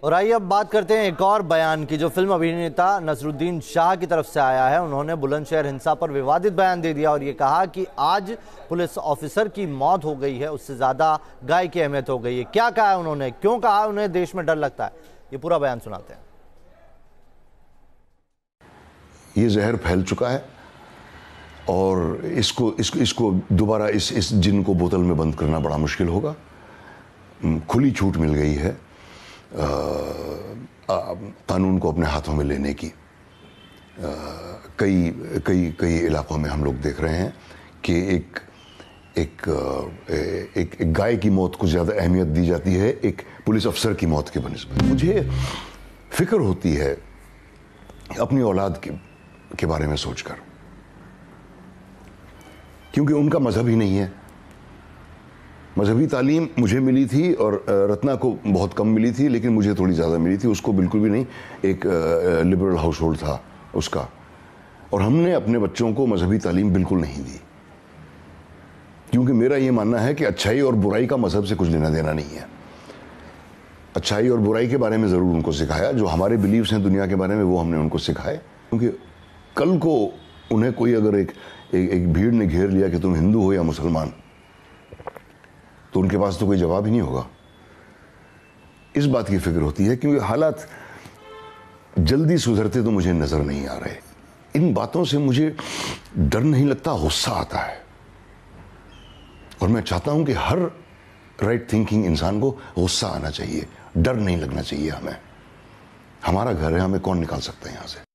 اور آئیے اب بات کرتے ہیں ایک اور بیان کی جو فلم ابھی نصر الدین شاہ کی طرف سے آیا ہے انہوں نے بلند شہر ہنسا پر ووادت بیان دے دیا اور یہ کہا کہ آج پولیس آفیسر کی موت ہو گئی ہے اس سے زیادہ گائے کی اہمیت ہو گئی ہے کیا کہا ہے انہوں نے کیوں کہا انہیں دیش میں ڈر لگتا ہے یہ پورا بیان سناتے ہیں یہ زہر پھیل چکا ہے اور اس کو اس کو دوبارہ اس اس جن کو بوتل میں بند کرنا بڑا مشکل ہوگا کھلی چھوٹ مل گئی ہے قانون کو اپنے ہاتھوں میں لینے کی کئی کئی کئی علاقوں میں ہم لوگ دیکھ رہے ہیں کہ ایک ایک گائے کی موت کو زیادہ اہمیت دی جاتی ہے ایک پولیس افسر کی موت کے بنسبت مجھے فکر ہوتی ہے اپنی اولاد کے بارے میں سوچ کر کیونکہ ان کا مذہب ہی نہیں ہے مذہبی تعلیم مجھے ملی تھی اور رتنا کو بہت کم ملی تھی لیکن مجھے تھوڑی زیادہ ملی تھی اس کو بالکل بھی نہیں ایک لبرل ہاؤس ہولڈ تھا اس کا اور ہم نے اپنے بچوں کو مذہبی تعلیم بالکل نہیں دی کیونکہ میرا یہ ماننا ہے کہ اچھائی اور برائی کا مذہب سے کچھ لینا دینا نہیں ہے اچھائی اور برائی کے بارے میں ضرور ان کو سکھایا جو ہمارے بلیوس ہیں دنیا کے بارے میں وہ ہم نے ان کو سکھائے کیونکہ کل کو انہیں کوئی اگر ایک بھیڑ نے گھیر لیا کہ تم ہندو ہو یا مسلمان ان کے پاس تو کوئی جواب ہی نہیں ہوگا اس بات کی فکر ہوتی ہے کیونکہ حالات جلدی سدھرتے تو مجھے نظر نہیں آ رہے ان باتوں سے مجھے ڈر نہیں لگتا غصہ آتا ہے اور میں چاہتا ہوں کہ ہر رائٹ تھنکنگ انسان کو غصہ آنا چاہیے ڈر نہیں لگنا چاہیے ہمیں ہمارا گھر ہے ہمیں کون نکال سکتا ہے یہاں سے